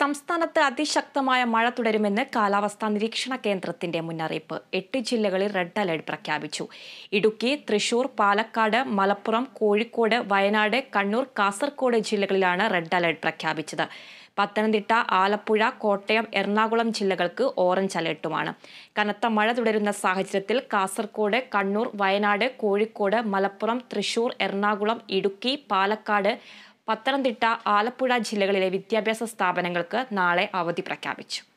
സംസ്ഥാനത്ത് അതിശക്തമായ മഴ തുടരുമെന്ന് കാലാവസ്ഥാ നിരീക്ഷണ കേന്ദ്രത്തിന്റെ മുന്നറിയിപ്പ് എട്ട് ജില്ലകളിൽ റെഡ് അലർട്ട് പ്രഖ്യാപിച്ചു ഇടുക്കി തൃശൂർ പാലക്കാട് മലപ്പുറം കോഴിക്കോട് വയനാട് കണ്ണൂർ കാസർകോട് ജില്ലകളിലാണ് റെഡ് അലർട്ട് പ്രഖ്യാപിച്ചത് പത്തനംതിട്ട ആലപ്പുഴ കോട്ടയം എറണാകുളം ജില്ലകൾക്ക് ഓറഞ്ച് അലർട്ടുമാണ് കനത്ത മഴ തുടരുന്ന സാഹചര്യത്തിൽ കാസർകോട് കണ്ണൂർ വയനാട് കോഴിക്കോട് മലപ്പുറം തൃശൂർ എറണാകുളം ഇടുക്കി പാലക്കാട് പത്തനംതിട്ട ആലപ്പുഴ ജില്ലകളിലെ വിദ്യാഭ്യാസ സ്ഥാപനങ്ങൾക്ക് നാളെ അവധി പ്രഖ്യാപിച്ചു